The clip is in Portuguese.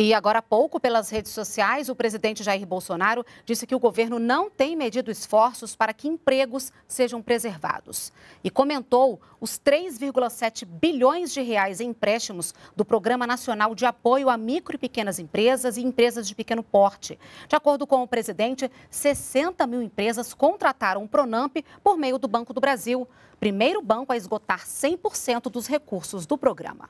E agora há pouco, pelas redes sociais, o presidente Jair Bolsonaro disse que o governo não tem medido esforços para que empregos sejam preservados. E comentou os 3,7 bilhões de reais em empréstimos do Programa Nacional de Apoio a Micro e Pequenas Empresas e Empresas de Pequeno Porte. De acordo com o presidente, 60 mil empresas contrataram o Pronamp por meio do Banco do Brasil, primeiro banco a esgotar 100% dos recursos do programa.